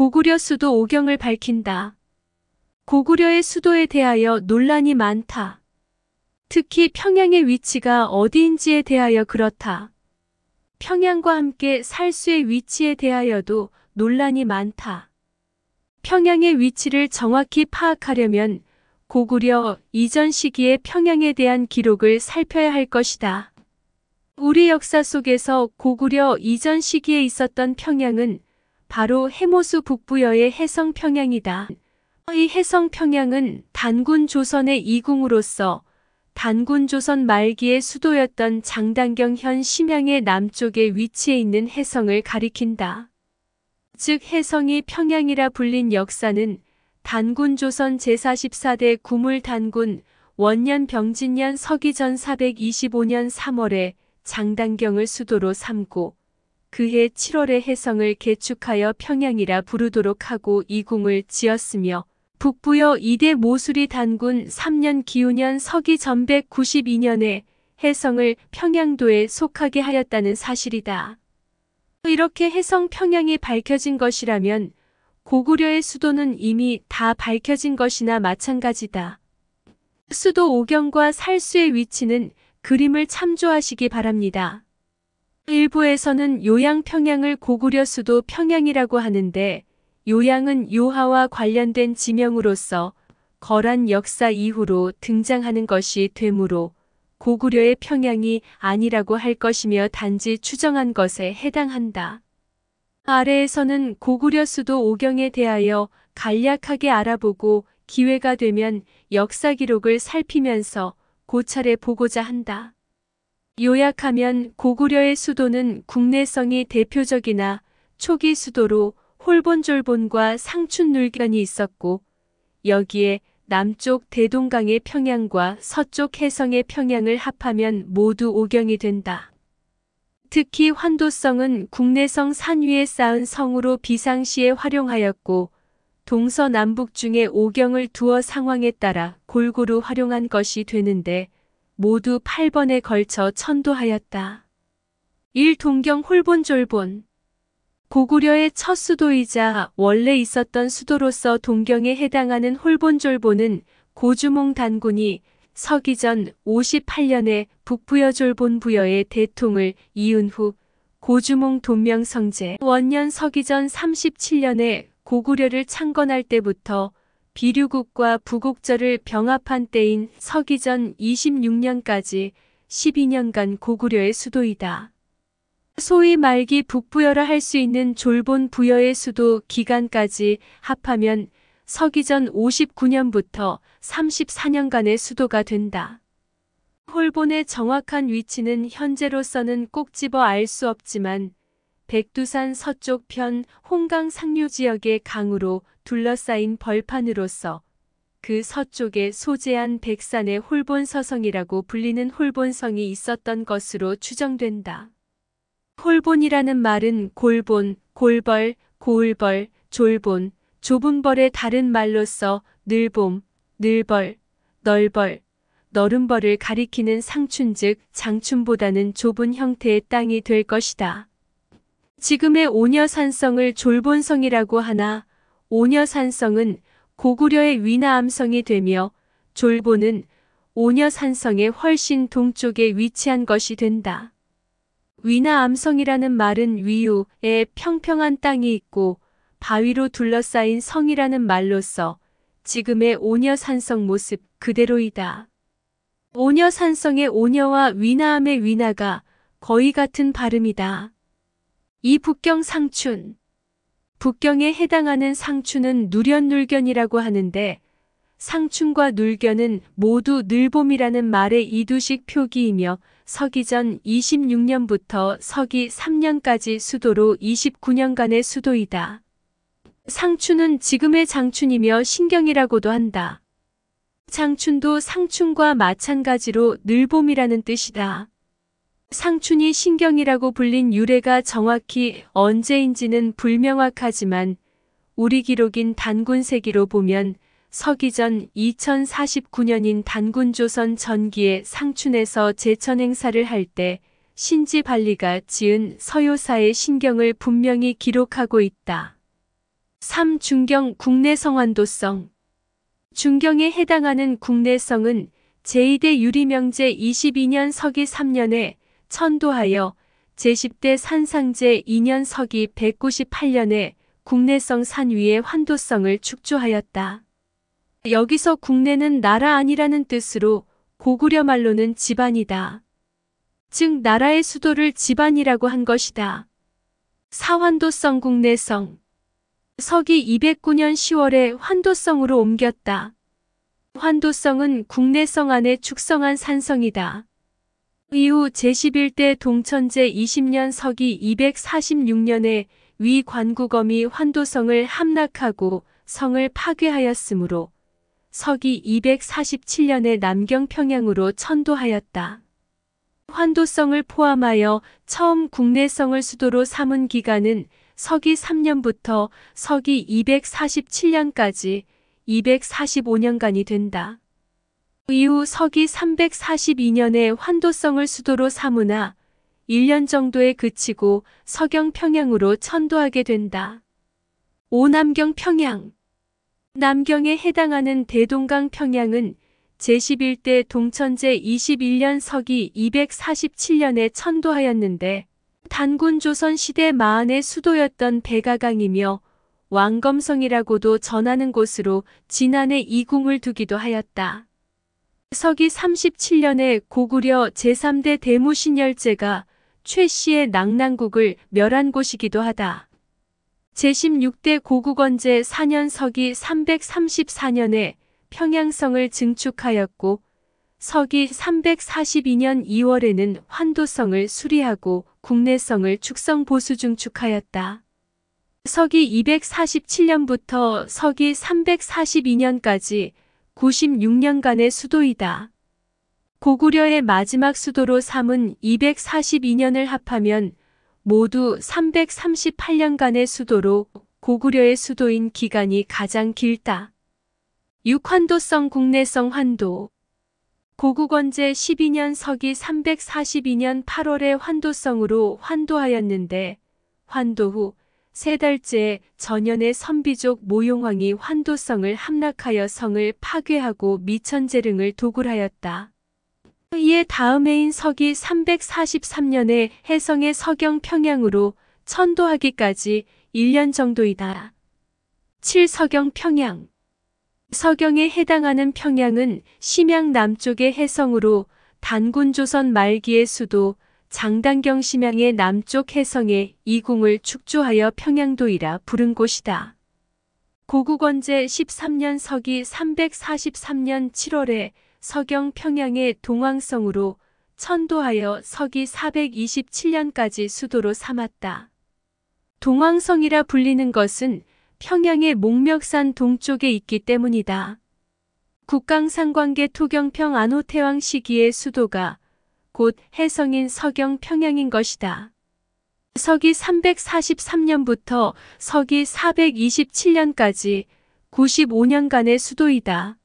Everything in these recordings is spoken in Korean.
고구려 수도 오경을 밝힌다. 고구려의 수도에 대하여 논란이 많다. 특히 평양의 위치가 어디인지에 대하여 그렇다. 평양과 함께 살수의 위치에 대하여도 논란이 많다. 평양의 위치를 정확히 파악하려면 고구려 이전 시기의 평양에 대한 기록을 살펴야 할 것이다. 우리 역사 속에서 고구려 이전 시기에 있었던 평양은 바로 해모수 북부여의 해성평양이다. 이 해성평양은 단군 조선의 이궁으로서 단군 조선 말기의 수도였던 장단경현 심양의 남쪽에 위치해 있는 해성을 가리킨다. 즉 해성이 평양이라 불린 역사는 단군 조선 제44대 구물 단군 원년 병진년 서기전 425년 3월에 장단경을 수도로 삼고 그해 7월에 해성을 개축하여 평양이라 부르도록 하고 이궁을 지었으며 북부여 이대 모술이 단군 3년 기우년 서기 1192년에 해성을 평양도에 속하게 하였다는 사실이다. 이렇게 해성 평양이 밝혀진 것이라면 고구려의 수도는 이미 다 밝혀진 것이나 마찬가지다. 그 수도 오경과 살수의 위치는 그림을 참조하시기 바랍니다. 일부에서는 요양 평양을 고구려 수도 평양이라고 하는데 요양은 요하와 관련된 지명으로서 거란 역사 이후로 등장하는 것이 되므로 고구려의 평양이 아니라고 할 것이며 단지 추정한 것에 해당한다. 아래에서는 고구려 수도 오경에 대하여 간략하게 알아보고 기회가 되면 역사 기록을 살피면서 고찰해 보고자 한다. 요약하면 고구려의 수도는 국내성이 대표적이나 초기 수도로 홀본졸본과 상춘눌견이 있었고 여기에 남쪽 대동강의 평양과 서쪽 해성의 평양을 합하면 모두 오경이 된다. 특히 환도성은 국내성 산 위에 쌓은 성으로 비상시에 활용하였고 동서남북 중에 오경을 두어 상황에 따라 골고루 활용한 것이 되는데 모두 8번에 걸쳐 천도하였다. 일동경 홀본졸본 고구려의 첫 수도이자 원래 있었던 수도로서 동경에 해당하는 홀본졸본은 고주몽 단군이 서기 전 58년에 북부여졸본 부여의 대통을 이은 후 고주몽 돈명성제 원년 서기 전 37년에 고구려를 창건할 때부터 비류국과 부국절을 병합한 때인 서기전 26년까지 12년간 고구려의 수도이다. 소위 말기 북부여라 할 수 있는 졸본 부여의 수도 기간까지 합하면 서기전 59년부터 34년간의 수도가 된다. 홀본의 정확한 위치는 현재로서는 꼭 집어 알 수 없지만 백두산 서쪽편 홍강 상류 지역의 강으로 둘러싸인 벌판으로서 그 서쪽에 소재한 백산의 홀본서성이라고 불리는 홀본성이 있었던 것으로 추정된다. 홀본이라는 말은 골본, 골벌, 고을벌, 졸본, 좁은벌의 다른 말로서 늘봄, 늘벌, 널벌, 너른벌을 가리키는 상춘 즉 장춘보다는 좁은 형태의 땅이 될 것이다. 지금의 오녀산성을 졸본성이라고 하나 오녀산성은 고구려의 위나암성이 되며 졸본은 오녀산성의 훨씬 동쪽에 위치한 것이 된다. 위나암성이라는 말은 위유에 평평한 땅이 있고 바위로 둘러싸인 성이라는 말로서 지금의 오녀산성 모습 그대로이다. 오녀산성의 오녀와 위나암의 위나가 거의 같은 발음이다. 이 북경 상춘. 북경에 해당하는 상춘은 누련놀견이라고 하는데 상춘과 놀견은 모두 늘봄이라는 말의 이두식 표기이며 서기 전 26년부터 서기 3년까지 수도로 29년간의 수도이다. 상춘은 지금의 장춘이며 신경이라고도 한다. 장춘도 상춘과 마찬가지로 늘봄이라는 뜻이다. 상춘이 신경이라고 불린 유래가 정확히 언제인지는 불명확하지만 우리 기록인 단군세기로 보면 서기전 2049년인 단군조선 전기에 상춘에서 제천 행사를 할 때 신지 발리가 지은 서요사의 신경을 분명히 기록하고 있다. 3. 중경 국내 성환도성 중경에 해당하는 국내성은 제2대 유리명제 22년 서기 3년에 천도하여 제10대 산상제 2년 서기 198년에 국내성 산 위의 환도성을 축조하였다. 여기서 국내는 나라 아니라는 뜻으로 고구려 말로는 집안이다. 즉 나라의 수도를 집안이라고 한 것이다. 사환도성 국내성 서기 209년 10월에 환도성으로 옮겼다. 환도성은 국내성 안에 축성한 산성이다. 이후 제11대 동천제 20년 서기 246년에 위 관구검이 환도성을 함락하고 성을 파괴하였으므로 서기 247년에 남경 평양으로 천도하였다. 환도성을 포함하여 처음 국내성을 수도로 삼은 기간은 서기 3년부터 서기 247년까지 245년간이 된다. 이후 서기 342년에 환도성을 수도로 삼으나 1년 정도에 그치고 서경 평양으로 천도하게 된다. 오남경 평양 남경에 해당하는 대동강 평양은 제11대 동천제 21년 서기 247년에 천도하였는데 단군 조선 시대 마안의 수도였던 백아강이며 왕검성이라고도 전하는 곳으로 지난해 이궁을 두기도 하였다. 서기 37년에 고구려 제3대 대무신열제가 최 씨의 낙랑국을 멸한 곳이기도 하다. 제16대 고국원제 4년 서기 334년에 평양성을 증축하였고 서기 342년 2월에는 환도성을 수리하고 국내성을 축성보수 증축하였다. 서기 247년부터 서기 342년까지 96년간의 수도이다. 고구려의 마지막 수도로 삼은 242년을 합하면 모두 338년간의 수도로 고구려의 수도인 기간이 가장 길다. 육환도성 국내성 환도 고국원제 12년 서기 342년 8월에 환도성으로 환도하였는데 환도 후세 달째 전연의 선비족 모용왕이 환도성을 함락하여 성을 파괴하고 미천재릉을 도굴하였다. 이에 다음 해인 서기 343년에 해성의 서경 평양으로 천도하기까지 1년 정도이다. 7서경 평양 서경에 해당하는 평양은 심양 남쪽의 해성으로 단군 조선 말기의 수도 장단경 심양의 남쪽 해성에 이궁을 축조하여 평양도이라 부른 곳이다. 고국원제 13년 서기 343년 7월에 서경 평양의 동왕성으로 천도하여 서기 427년까지 수도로 삼았다. 동왕성이라 불리는 것은 평양의 목멱산 동쪽에 있기 때문이다. 국강상관계 토경평 안호태왕 시기의 수도가 곧 해성인 서경 평양인 것이다. 서기 343년부터 서기 427년까지 95년간의 수도이다.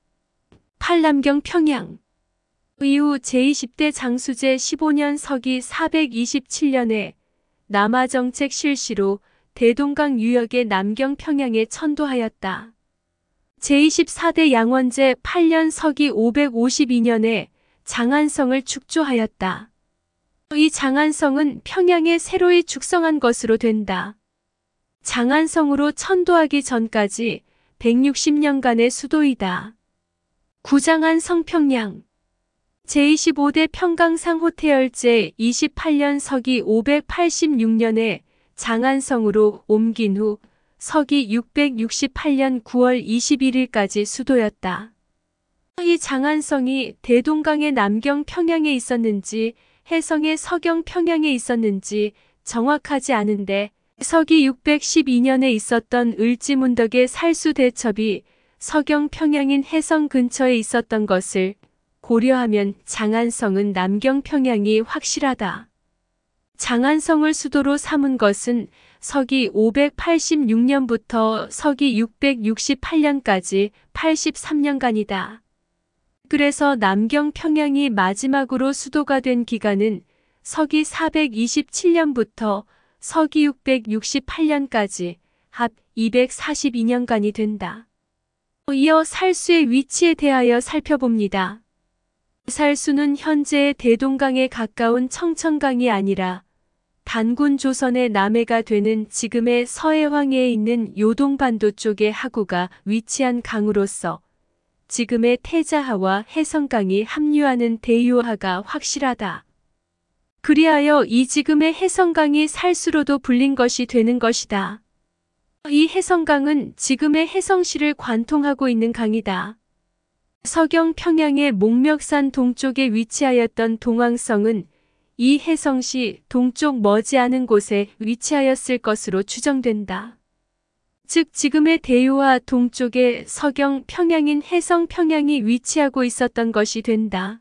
팔남경 평양 이후 제20대 장수제 15년 서기 427년에 남아정책 실시로 대동강 유역의 남경 평양에 천도하였다. 제24대 양원제 8년 서기 552년에 장안성을 축조하였다. 이 장안성은 평양에 새로이 축성한 것으로 된다. 장안성으로 천도하기 전까지 160년간의 수도이다. 구장안 성평양 제25대 평강상 호태제 28년 서기 586년에 장안성으로 옮긴 후 서기 668년 9월 21일까지 수도였다. 이 장안성이 대동강의 남경 평양에 있었는지 해성의 서경 평양에 있었는지 정확하지 않은데 서기 612년에 있었던 을지문덕의 살수대첩이 서경 평양인 해성 근처에 있었던 것을 고려하면 장안성은 남경 평양이 확실하다. 장안성을 수도로 삼은 것은 서기 586년부터 서기 668년까지 83년간이다. 그래서 남경 평양이 마지막으로 수도가 된 기간은 서기 427년부터 서기 668년까지 합 242년간이 된다. 이어 살수의 위치에 대하여 살펴봅니다. 살수는 현재의 대동강에 가까운 청천강이 아니라 단군 조선의 남해가 되는 지금의 서해왕에 있는 요동반도 쪽의 하구가 위치한 강으로서 지금의 태자하와 해성강이 합류하는 대유하가 확실하다. 그리하여 이 지금의 해성강이 살수로도 불린 것이 되는 것이다. 이 해성강은 지금의 해성시를 관통하고 있는 강이다. 서경 평양의 목멱산 동쪽에 위치하였던 동왕성은 이 해성시 동쪽 머지않은 곳에 위치하였을 것으로 추정된다. 즉 지금의 대유와 동쪽의 서경 평양인 해성 평양이 위치하고 있었던 것이 된다.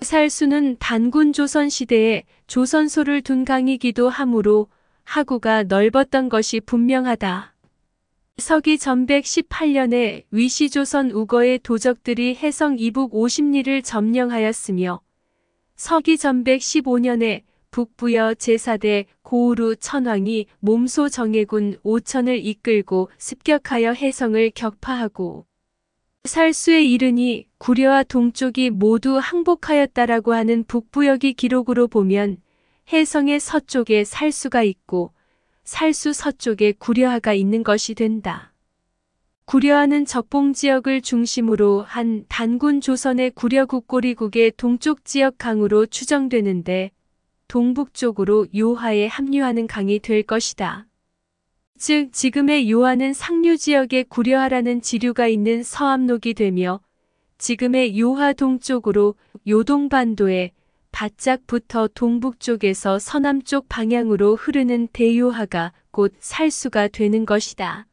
살수는 단군 조선 시대에 조선소를 둔 강이기도 하므로 하구가 넓었던 것이 분명하다. 서기 1118년에 위시조선 우거의 도적들이 해성 이북 50리를 점령하였으며 서기 1115년에 북부여 제사대 고우루 천왕이 몸소 정예군 오천을 이끌고 습격하여 해성을 격파하고 살수에 이르니 구려와 동쪽이 모두 항복하였다라고 하는 북부역이 기록으로 보면 해성의 서쪽에 살수가 있고 살수 서쪽에 구려하가 있는 것이 된다. 구려하는 적봉 지역을 중심으로 한 단군 조선의 구려국 꼬리국의 동쪽 지역 강으로 추정되는데 동북쪽으로 요하에 합류하는 강이 될 것이다. 즉 지금의 요하는 상류 지역의 구려하라는 지류가 있는 서암록이 되며 지금의 요하 동쪽으로 요동반도에 바짝부터 동북쪽에서 서남쪽 방향으로 흐르는 대요하가 곧 살수가 되는 것이다.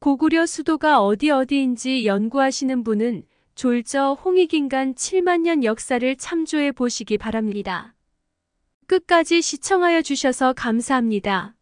고구려 수도가 어디 어디인지 연구하시는 분은 졸저 홍익인간 7만 년 역사를 참조해 보시기 바랍니다. 끝까지 시청하여 주셔서 감사합니다.